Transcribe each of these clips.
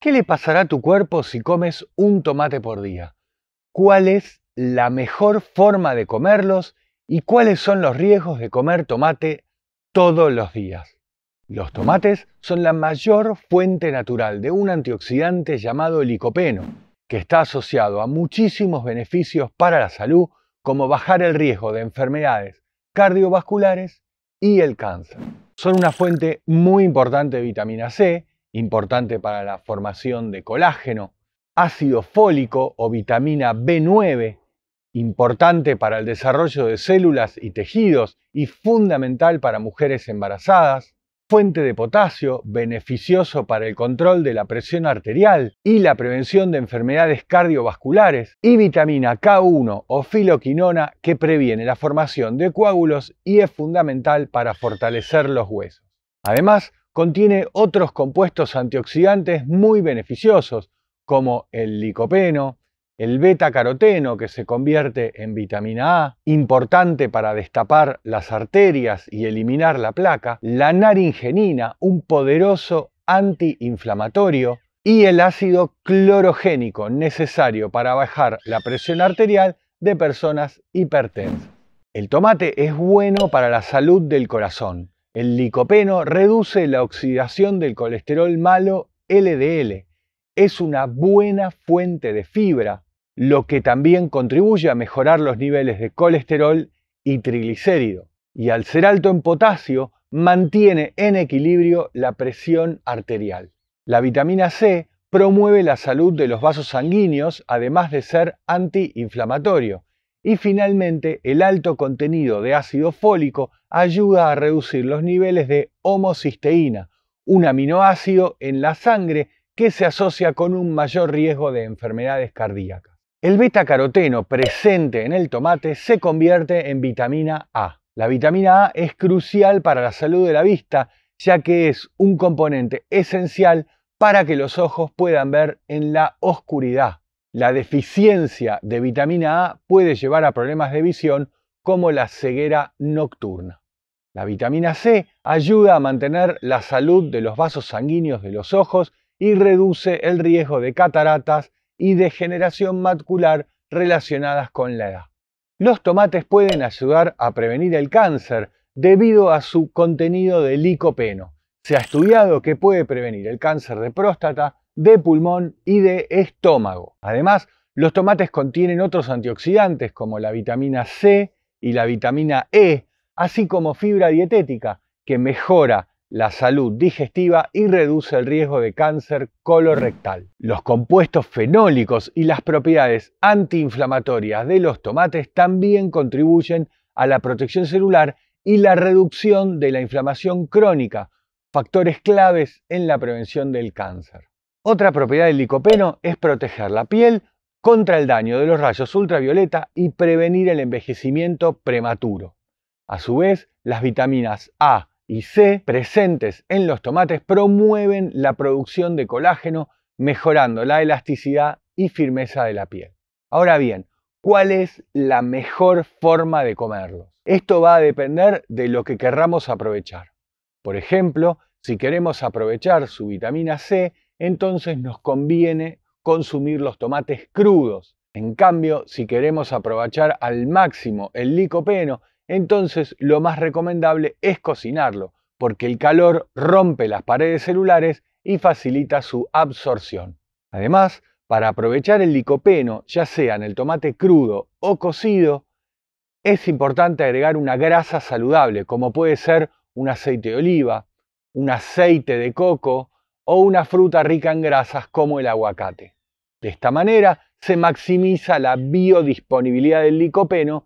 ¿Qué le pasará a tu cuerpo si comes un tomate por día? ¿Cuál es la mejor forma de comerlos y cuáles son los riesgos de comer tomate todos los días? Los tomates son la mayor fuente natural de un antioxidante llamado licopeno, que está asociado a muchísimos beneficios para la salud, como bajar el riesgo de enfermedades cardiovasculares y el cáncer. Son una fuente muy importante de vitamina C, importante para la formación de colágeno, ácido fólico o vitamina B9, importante para el desarrollo de células y tejidos y fundamental para mujeres embarazadas, fuente de potasio, beneficioso para el control de la presión arterial y la prevención de enfermedades cardiovasculares, y vitamina K1 o filoquinona que previene la formación de coágulos y es fundamental para fortalecer los huesos. Además, Contiene otros compuestos antioxidantes muy beneficiosos, como el licopeno, el beta-caroteno que se convierte en vitamina A, importante para destapar las arterias y eliminar la placa, la naringenina, un poderoso antiinflamatorio, y el ácido clorogénico necesario para bajar la presión arterial de personas hipertensas. El tomate es bueno para la salud del corazón. El licopeno reduce la oxidación del colesterol malo LDL. Es una buena fuente de fibra, lo que también contribuye a mejorar los niveles de colesterol y triglicérido. Y al ser alto en potasio, mantiene en equilibrio la presión arterial. La vitamina C promueve la salud de los vasos sanguíneos, además de ser antiinflamatorio. Y finalmente, el alto contenido de ácido fólico ayuda a reducir los niveles de homocisteína, un aminoácido en la sangre que se asocia con un mayor riesgo de enfermedades cardíacas. El beta-caroteno presente en el tomate se convierte en vitamina A. La vitamina A es crucial para la salud de la vista, ya que es un componente esencial para que los ojos puedan ver en la oscuridad. La deficiencia de vitamina A puede llevar a problemas de visión como la ceguera nocturna. La vitamina C ayuda a mantener la salud de los vasos sanguíneos de los ojos y reduce el riesgo de cataratas y degeneración macular relacionadas con la edad. Los tomates pueden ayudar a prevenir el cáncer debido a su contenido de licopeno. Se ha estudiado que puede prevenir el cáncer de próstata, de pulmón y de estómago. Además, los tomates contienen otros antioxidantes como la vitamina C y la vitamina E, así como fibra dietética que mejora la salud digestiva y reduce el riesgo de cáncer colorectal. Los compuestos fenólicos y las propiedades antiinflamatorias de los tomates también contribuyen a la protección celular y la reducción de la inflamación crónica, factores claves en la prevención del cáncer. Otra propiedad del licopeno es proteger la piel contra el daño de los rayos ultravioleta y prevenir el envejecimiento prematuro. A su vez, las vitaminas A y C presentes en los tomates promueven la producción de colágeno, mejorando la elasticidad y firmeza de la piel. Ahora bien, ¿cuál es la mejor forma de comerlos? Esto va a depender de lo que querramos aprovechar. Por ejemplo, si queremos aprovechar su vitamina C, entonces nos conviene consumir los tomates crudos. En cambio, si queremos aprovechar al máximo el licopeno, entonces lo más recomendable es cocinarlo, porque el calor rompe las paredes celulares y facilita su absorción. Además, para aprovechar el licopeno, ya sea en el tomate crudo o cocido, es importante agregar una grasa saludable, como puede ser un aceite de oliva, un aceite de coco o una fruta rica en grasas como el aguacate. De esta manera se maximiza la biodisponibilidad del licopeno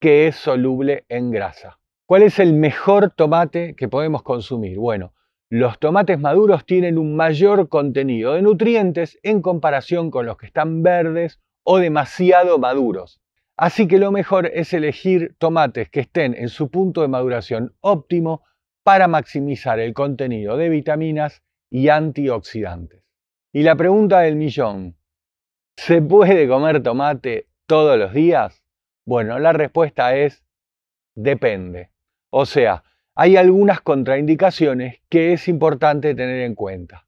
que es soluble en grasa. ¿Cuál es el mejor tomate que podemos consumir? Bueno, los tomates maduros tienen un mayor contenido de nutrientes en comparación con los que están verdes o demasiado maduros. Así que lo mejor es elegir tomates que estén en su punto de maduración óptimo para maximizar el contenido de vitaminas y antioxidantes. Y la pregunta del millón, ¿se puede comer tomate todos los días? Bueno, la respuesta es depende. O sea, hay algunas contraindicaciones que es importante tener en cuenta.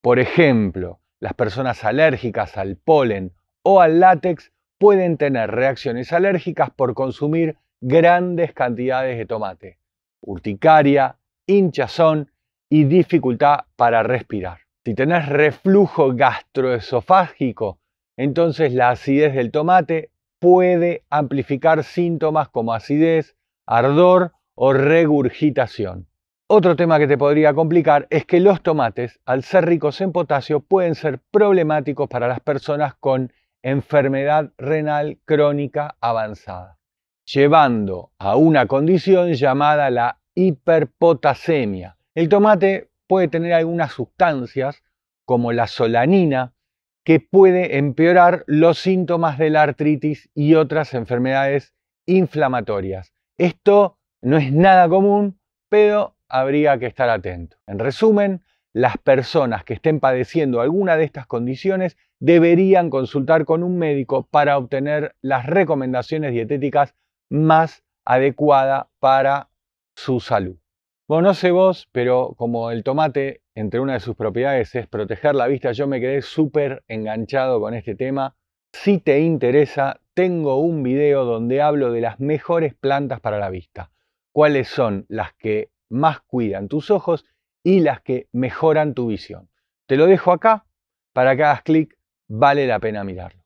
Por ejemplo, las personas alérgicas al polen o al látex pueden tener reacciones alérgicas por consumir grandes cantidades de tomate, urticaria, hinchazón y dificultad para respirar. Si tenés reflujo gastroesofágico, entonces la acidez del tomate puede amplificar síntomas como acidez, ardor o regurgitación. Otro tema que te podría complicar es que los tomates, al ser ricos en potasio, pueden ser problemáticos para las personas con enfermedad renal crónica avanzada, llevando a una condición llamada la hiperpotasemia, el tomate puede tener algunas sustancias, como la solanina, que puede empeorar los síntomas de la artritis y otras enfermedades inflamatorias. Esto no es nada común, pero habría que estar atento. En resumen, las personas que estén padeciendo alguna de estas condiciones deberían consultar con un médico para obtener las recomendaciones dietéticas más adecuadas para su salud. Bueno, no sé vos, pero como el tomate, entre una de sus propiedades es proteger la vista, yo me quedé súper enganchado con este tema. Si te interesa, tengo un video donde hablo de las mejores plantas para la vista. Cuáles son las que más cuidan tus ojos y las que mejoran tu visión. Te lo dejo acá para que hagas clic, vale la pena mirarlo.